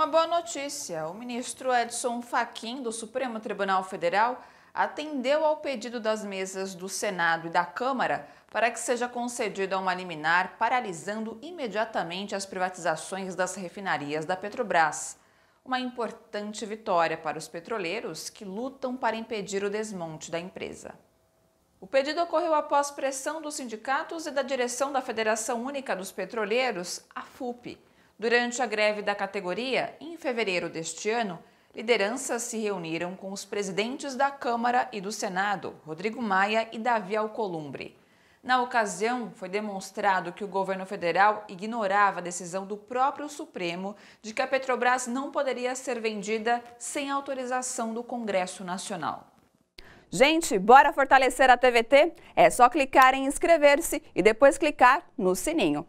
Uma boa notícia: o ministro Edson Fachin, do Supremo Tribunal Federal, atendeu ao pedido das mesas do Senado e da Câmara para que seja concedida uma liminar paralisando imediatamente as privatizações das refinarias da Petrobras. Uma importante vitória para os petroleiros que lutam para impedir o desmonte da empresa. O pedido ocorreu após pressão dos sindicatos e da direção da Federação Única dos Petroleiros, a FUP Durante a greve da categoria, em fevereiro deste ano, lideranças se reuniram com os presidentes da Câmara e do Senado, Rodrigo Maia e Davi Alcolumbre. Na ocasião, foi demonstrado que o governo federal ignorava a decisão do próprio Supremo de que a Petrobras não poderia ser vendida sem autorização do Congresso Nacional. Gente, bora fortalecer a TVT? É só clicar em inscrever-se e depois clicar no sininho.